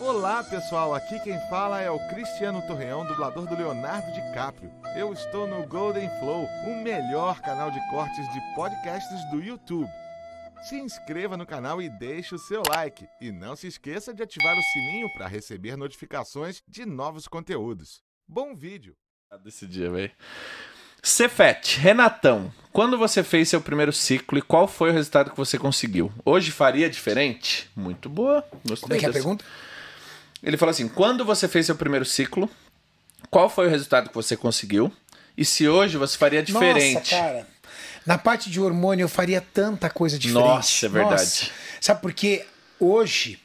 Olá pessoal, aqui quem fala é o Cristiano Torreão, dublador do Leonardo DiCaprio. Eu estou no Golden Flow, o melhor canal de cortes de podcasts do YouTube. Se inscreva no canal e deixe o seu like. E não se esqueça de ativar o sininho para receber notificações de novos conteúdos. Bom vídeo! Desse dia, velho. Cefet, Renatão, quando você fez seu primeiro ciclo e qual foi o resultado que você conseguiu? Hoje faria diferente? Muito boa. Gostei Como é que é a pergunta? Ele falou assim: quando você fez seu primeiro ciclo, qual foi o resultado que você conseguiu? E se hoje você faria diferente? Nossa, cara. Na parte de hormônio eu faria tanta coisa diferente. Nossa, é verdade. Nossa. Sabe quê? hoje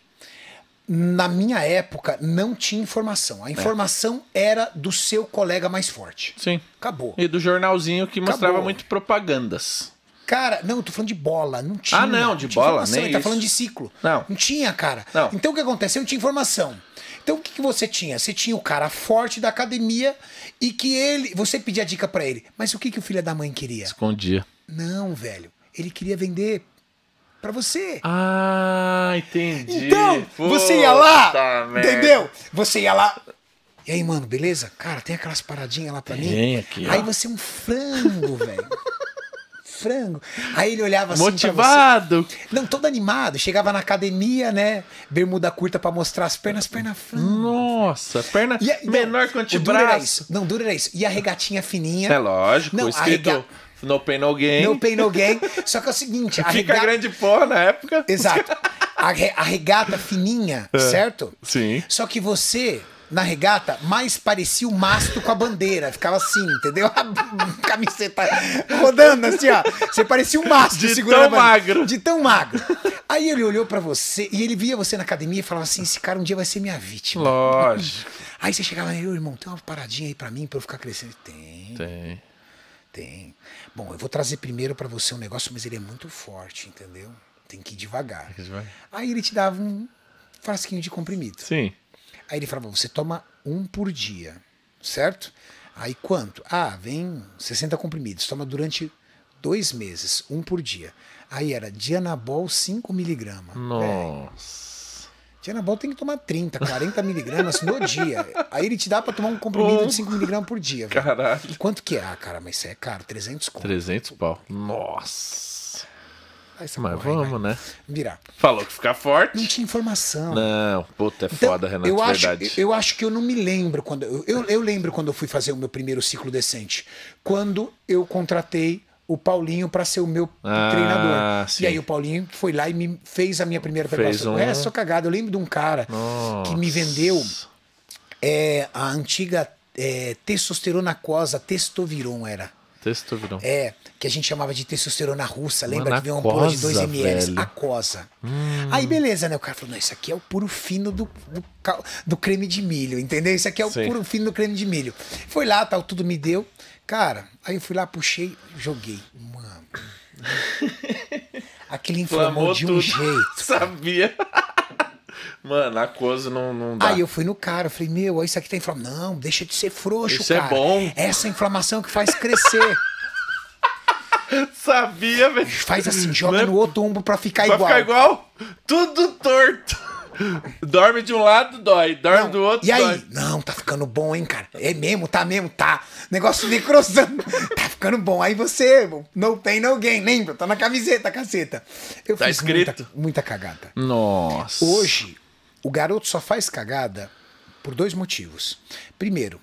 na minha época não tinha informação. A é. informação é. era do seu colega mais forte. Sim. Acabou. E do jornalzinho que mostrava Acabou. muito propagandas. Cara, não, eu tô falando de bola. Não tinha. Ah, não, de não bola, informação. nem Ele tá isso. falando de ciclo. Não. Não tinha, cara. Não. Então o que aconteceu? Não tinha informação. Então o que, que você tinha? Você tinha o cara forte da academia e que ele. Você pedia dica para ele. Mas o que, que o filho da mãe queria? Escondia. Não, velho. Ele queria vender para você. Ah, entendi. Então, Puta você ia lá, merda. entendeu? Você ia lá. E aí, mano, beleza? Cara, tem aquelas paradinhas lá pra tem mim. Aqui, aí você é um frango, velho frango. Aí ele olhava assim. Motivado! Não, todo animado. Chegava na academia, né? Bermuda curta para mostrar as pernas, perna frango. Nossa, perna e, menor que o antebraço. isso. Não, dura era isso. E a regatinha fininha. É lógico, não, escrito. Rega... No pain, no gain. No pain, no gain. Só que é o seguinte... A Fica regata... grande porra na época. Exato. A, re... a regata fininha, é. certo? Sim. Só que você na regata, mais parecia o mastro com a bandeira. Ficava assim, entendeu? A camiseta rodando assim, ó. Você parecia um mastro de segurando. De tão magro. De tão magro. Aí ele olhou para você e ele via você na academia e falava assim: esse cara um dia vai ser minha vítima. Lógico. Aí você chegava e irmão, tem uma paradinha aí para mim para eu ficar crescendo. Tem. Tem. Tem. Bom, eu vou trazer primeiro para você um negócio, mas ele é muito forte, entendeu? Tem que ir devagar. Aí ele te dava um frasquinho de comprimido. Sim. Aí ele falava: você toma um por dia, certo? Aí quanto? Ah, vem 60 comprimidos, toma durante dois meses, um por dia. Aí era Dianabol 5 miligramas. Nossa. É. Dianabol tem que tomar 30, 40 miligramas no dia. Aí ele te dá pra tomar um comprimido oh. de 5 miligramas por dia. Véio. Caralho. Quanto que é? Ah, cara, mas isso é caro, 300 conto. 300 pau. Nossa. Mas vamos, vai. né? Virar. Falou que ficar forte. Não tinha informação. Não, puta, é então, foda, Renato, eu acho, verdade. Eu acho que eu não me lembro quando. Eu, eu, eu lembro quando eu fui fazer o meu primeiro ciclo decente. Quando eu contratei o Paulinho para ser o meu ah, treinador. Sim. E aí o Paulinho foi lá e me fez a minha primeira preparação. Um... É, só cagada. Eu lembro de um cara Nossa. que me vendeu é, a antiga é, testosterona cosa, testoviron era. Testosterona. É, que a gente chamava de testosterona russa, lembra Mano, que veio uma ampola de 2 ml, aquosa. Hum. Aí beleza, né? O cara falou: não, isso aqui é o puro fino do, do, do creme de milho, entendeu? Isso aqui é o Sim. puro fino do creme de milho. Foi lá, tal, tudo me deu. Cara, aí eu fui lá, puxei, joguei. Mano. aquele inflamou Flamou de um tudo. jeito. Sabia. Mano, a coisa não, não dá. Aí eu fui no cara, falei, meu, isso aqui tá inflamado. Não, deixa de ser frouxo, isso é cara. Isso é bom. Essa é inflamação que faz crescer. Sabia, velho. Faz assim, joga né? no outro ombro pra ficar pra igual. Pra ficar igual? Tudo torto. Dorme de um lado, dói. Dorme não, do outro, e aí? dói. Não, tá ficando bom, hein, cara. É mesmo, tá mesmo, tá. Negócio necrosando. tá ficando bom. Aí você, não tem ninguém Lembra? Tá na camiseta, caceta. Eu tá escrito. Muita, muita cagada. Nossa. Hoje, o garoto só faz cagada por dois motivos. Primeiro,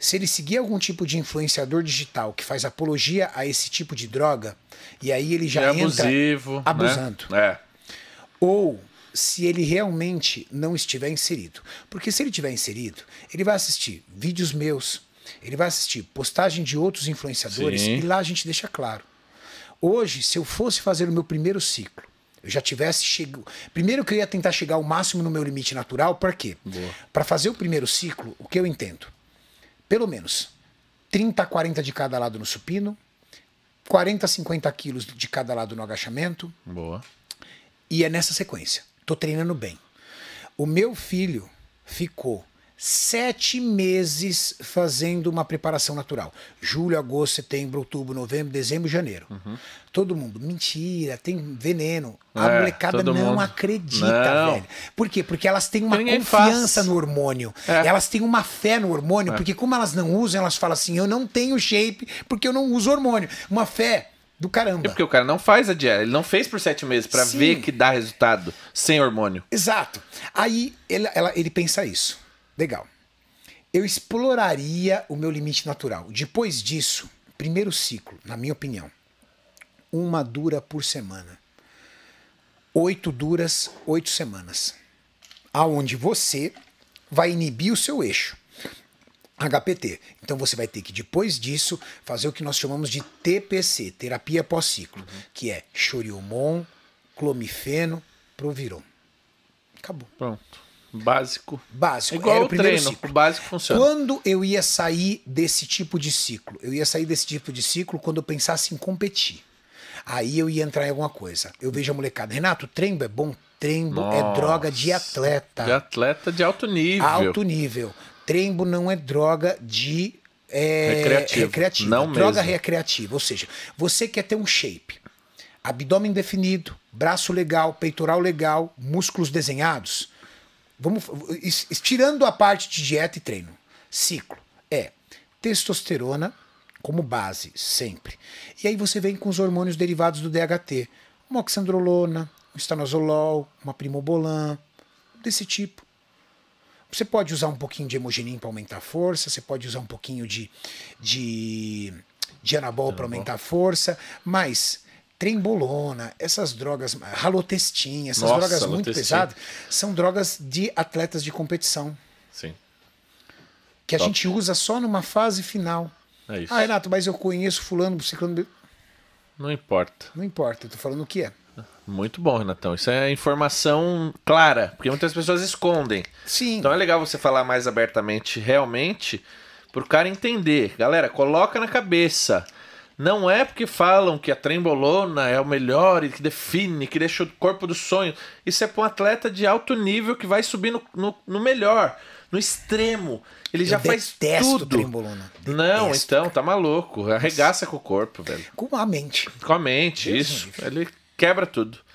se ele seguir algum tipo de influenciador digital que faz apologia a esse tipo de droga, e aí ele já é entra né? abusando. Né? É. Ou se ele realmente não estiver inserido. Porque se ele estiver inserido, ele vai assistir vídeos meus, ele vai assistir postagem de outros influenciadores, Sim. e lá a gente deixa claro. Hoje, se eu fosse fazer o meu primeiro ciclo, eu já tivesse chegado. Primeiro eu queria tentar chegar ao máximo no meu limite natural, para quê? Para fazer o primeiro ciclo, o que eu entendo? Pelo menos 30 40 de cada lado no supino, 40 50 quilos de cada lado no agachamento. Boa. E é nessa sequência. Tô treinando bem. O meu filho ficou sete meses fazendo uma preparação natural. Julho, agosto, setembro, outubro, novembro, dezembro, janeiro. Uhum. Todo mundo, mentira, tem veneno. A é, molecada não mundo. acredita, não. velho. Por quê? Porque elas têm uma Ninguém confiança faz. no hormônio. É. Elas têm uma fé no hormônio, é. porque como elas não usam, elas falam assim: eu não tenho shape porque eu não uso hormônio. Uma fé do caramba. É porque o cara não faz a dieta, ele não fez por sete meses para ver que dá resultado sem hormônio. Exato. Aí ele, ela, ele pensa isso. Legal. Eu exploraria o meu limite natural. Depois disso, primeiro ciclo, na minha opinião, uma dura por semana. Oito duras, oito semanas. Aonde você vai inibir o seu eixo. HPT. Então você vai ter que, depois disso, fazer o que nós chamamos de TPC, terapia pós-ciclo, uhum. que é choriomon, clomifeno, proviron. Acabou. Pronto. Básico. Básico. É igual Era o, treino. Ciclo. O básico funciona. Quando eu ia sair desse tipo de ciclo? Eu ia sair desse tipo de ciclo quando eu pensasse em competir. Aí eu ia entrar em alguma coisa. Eu vejo a molecada. Renato, trembo é bom? trembo é Nossa, é droga de atleta. De atleta de alto nível. Alto nível. Trembo não é droga de é, recreativa. recreativa. Não droga mesmo. recreativa. Ou seja, você quer ter um shape, abdômen definido, braço legal, peitoral legal, músculos desenhados. Vamos, tirando a parte de dieta e treino. Ciclo é testosterona como base, sempre. E aí você vem com os hormônios derivados do DHT. Uma oxandrolona, um estanozolol, uma primobolan, desse tipo. Você pode usar um pouquinho de hemogenin para aumentar a força, você pode usar um pouquinho de, de, de anabol para aumentar a força, mas trembolona, essas drogas, ralotestin, essas Nossa, drogas muito pesadas, são drogas de atletas de competição. Sim. Que Top. a gente usa só numa fase final. É isso. Ah, Renato, mas eu conheço fulano, ciclano... Não importa. Não importa, eu tô falando o que é. Muito bom, Renatão. Isso é informação clara, porque muitas pessoas escondem. Sim. Então é legal você falar mais abertamente, realmente, pro cara entender. Galera, coloca na cabeça. Não é porque falam que a trembolona é o melhor e que define, que deixa o corpo do sonho. Isso é para um atleta de alto nível que vai subir no, no, no melhor, no extremo. Ele Eu já faz tudo. Trembolona. Detesto, Não, então, cara. tá maluco. Arregaça com o corpo, velho. Com a mente. Com a mente, Deus isso. Ele quebra tudo.